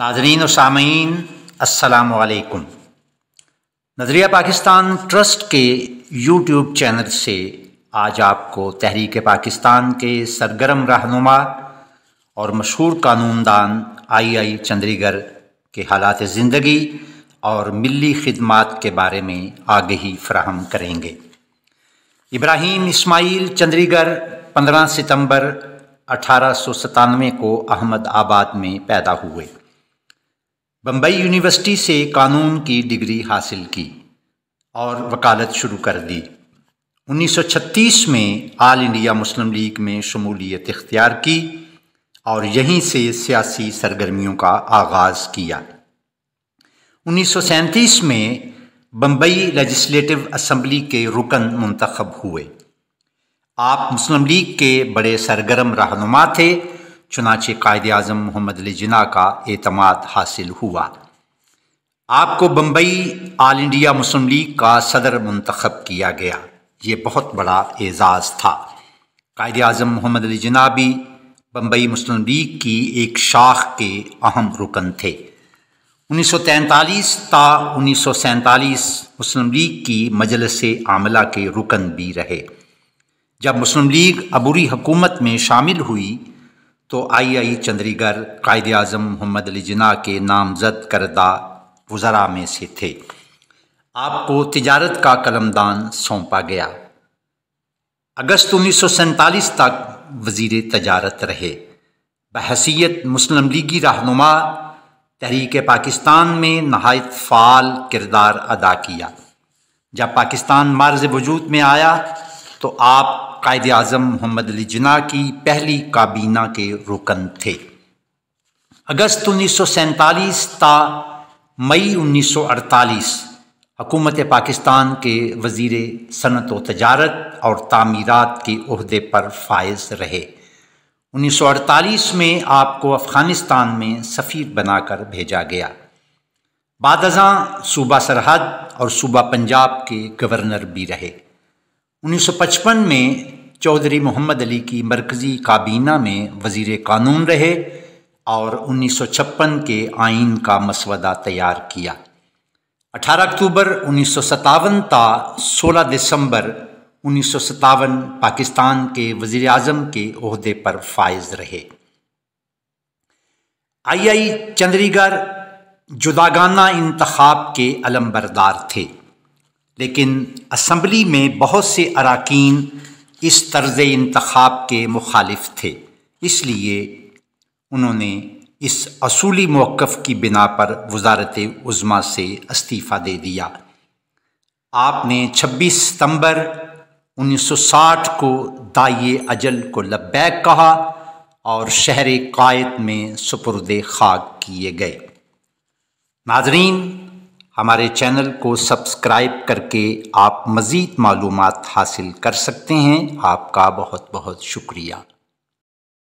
नाजरीन और सामीन असलकुम नजरिया पाकिस्तान ट्रस्ट के यूट्यूब चैनल से आज आपको तहरीक पाकिस्तान के सरगर्म रहनुमा और मशहूर कानूनदान आई आई चंद्रीगढ़ के हालात ज़िंदगी और मिली खदमात के बारे में आगही फ्राहम करेंगे इब्राहिम इस्माइल चंद्रीगढ़ 15 सितंबर अठारह को अहमद आबाद में पैदा हुए बम्बई यूनिवर्सिटी से कानून की डिग्री हासिल की और वकालत शुरू कर दी 1936 में आल इंडिया मुस्लिम लीग में शमूलियत इख्तियार की और यहीं से सियासी सरगर्मियों का आगाज़ किया उन्नीस में बम्बई लेजिस्लेटिव असम्बली के रुकन मंतखब हुए आप मुस्लिम लीग के बड़े सरगर्म रहनुमा थे चुनाचे कायद अजम मोहम्मद अली जिना का अतमाद हासिल हुआ आपको Bombay all India Muslim League का सदर मंतखब किया गया ये बहुत बड़ा एजाज़ था कायद अजम मोहम्मद अली जिना भी बम्बई मुस्लिम लीग की एक शाख के अहम रुकन थे उन्नीस सौ तैंतालीस ता उन्नीस सौ सैंतालीस मुस्लिम लीग की मजलस आमला के रुकन भी रहे जब मुस्लिम लीग अबूरी हुकूमत में शामिल हुई तो आई आई चंद्रीगढ़ कायद अजम मोहम्मद अली जिना के नामजद करदा वज़रा में से थे आपको तजारत का कलमदान सौंपा गया अगस्त उन्नीस सौ सैतालीस तक वजीर तजारत रहे बहसीत मुस्लिम लीगी रहनुमा तहरीक पाकिस्तान में नहायत फ़ाल किरदार अदा किया जब पाकिस्तान मार्ज वजूद में आया तो आप कायद अजम मोहम्मद अली जना की पहली काबीना के रुकन थे अगस्त उन्नीस सौ सैंतालीस ता मई उन्नीस सौ अड़तालीस हकूमत पाकिस्तान के वजीर सनत व तजारत और तमीरत के अहदे पर फायज रहे 1948 में आपको अफ़गानिस्तान में सफ़ीर बनाकर भेजा गया बाद सूबा सरहद और सूबा पंजाब के गवर्नर भी रहे 1955 में चौधरी मोहम्मद अली की मरकज़ी काबीना में वज़ी कानून रहे और 1956 के आइन का मसवदा तैयार किया 18 अक्टूबर उन्नीस ता 16 दिसंबर उन्नीस पाकिस्तान के वज़ी अजम के अहदे पर फायज रहे आई आई चंद्रीगढ़ जुदागाना इंतखब के अलमबरदार थे लेकिन असम्बली में बहुत से अरकान इस तर्ज इंतखब के मुखालिफ थे इसलिए उन्होंने इस असूली मौक़ की बिना पर वजारत उज़मा से इस्तीफ़ा दे दिया आपने 26 सितंबर 1960 को दाइए अजल को लब्बैक कहा और शहर कायद में सुपुर्द खाक किए गए नाजरीन हमारे चैनल को सब्सक्राइब करके आप मज़ीद मालूम हासिल कर सकते हैं आपका बहुत बहुत शुक्रिया